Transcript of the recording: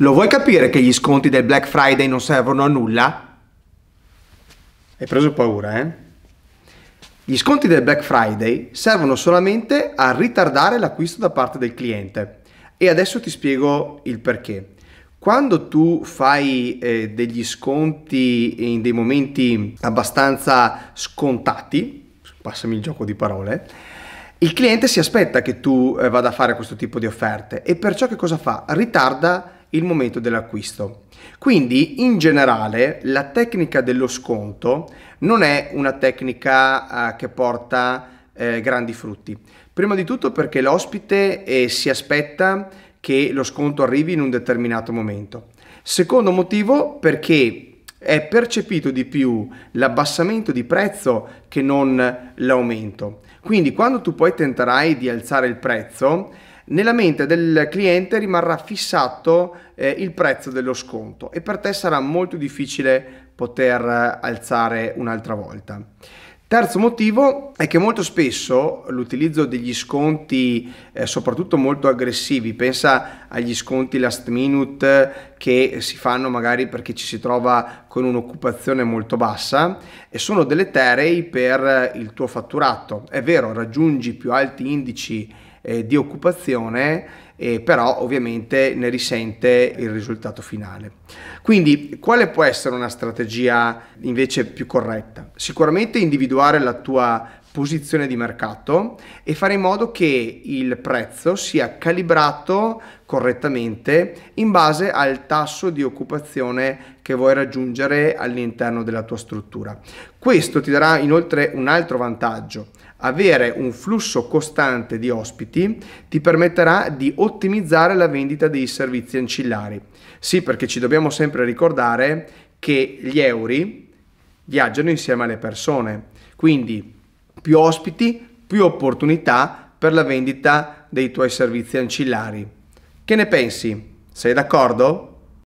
Lo vuoi capire che gli sconti del Black Friday non servono a nulla? Hai preso paura, eh? Gli sconti del Black Friday servono solamente a ritardare l'acquisto da parte del cliente. E adesso ti spiego il perché. Quando tu fai eh, degli sconti in dei momenti abbastanza scontati, passami il gioco di parole, il cliente si aspetta che tu eh, vada a fare questo tipo di offerte e perciò che cosa fa? Ritarda il momento dell'acquisto. Quindi in generale la tecnica dello sconto non è una tecnica eh, che porta eh, grandi frutti. Prima di tutto perché l'ospite eh, si aspetta che lo sconto arrivi in un determinato momento. Secondo motivo perché è percepito di più l'abbassamento di prezzo che non l'aumento. Quindi quando tu poi tenterai di alzare il prezzo, nella mente del cliente rimarrà fissato eh, il prezzo dello sconto e per te sarà molto difficile poter alzare un'altra volta. Terzo motivo è che molto spesso l'utilizzo degli sconti, eh, soprattutto molto aggressivi, pensa agli sconti last minute che si fanno magari perché ci si trova con un'occupazione molto bassa, e sono deleterei per il tuo fatturato. È vero, raggiungi più alti indici eh, di occupazione eh, però ovviamente ne risente il risultato finale. Quindi quale può essere una strategia invece più corretta? Sicuramente individuare la tua posizione di mercato e fare in modo che il prezzo sia calibrato correttamente in base al tasso di occupazione che vuoi raggiungere all'interno della tua struttura. Questo ti darà inoltre un altro vantaggio. Avere un flusso costante di ospiti ti permetterà di ottimizzare la vendita dei servizi ancillari. Sì, perché ci dobbiamo sempre ricordare che gli euro viaggiano insieme alle persone. Quindi più ospiti, più opportunità per la vendita dei tuoi servizi ancillari. Che ne pensi? Sei d'accordo?